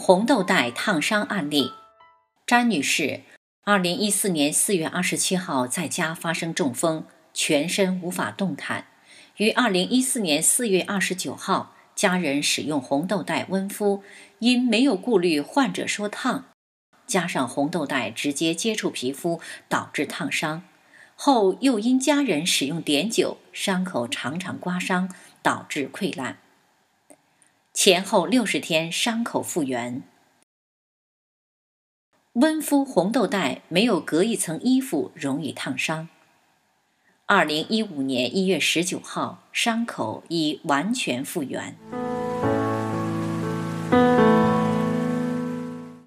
红豆袋烫伤案例：詹女士，二零一四年四月二十七号在家发生中风，全身无法动弹。于二零一四年四月二十九号，家人使用红豆袋温敷，因没有顾虑患者说烫，加上红豆袋直接接触皮肤，导致烫伤。后又因家人使用碘酒，伤口常常刮伤，导致溃烂。前后六十天，伤口复原。温敷红豆袋，没有隔一层衣服，容易烫伤。二零一五年一月十九号，伤口已完全复原。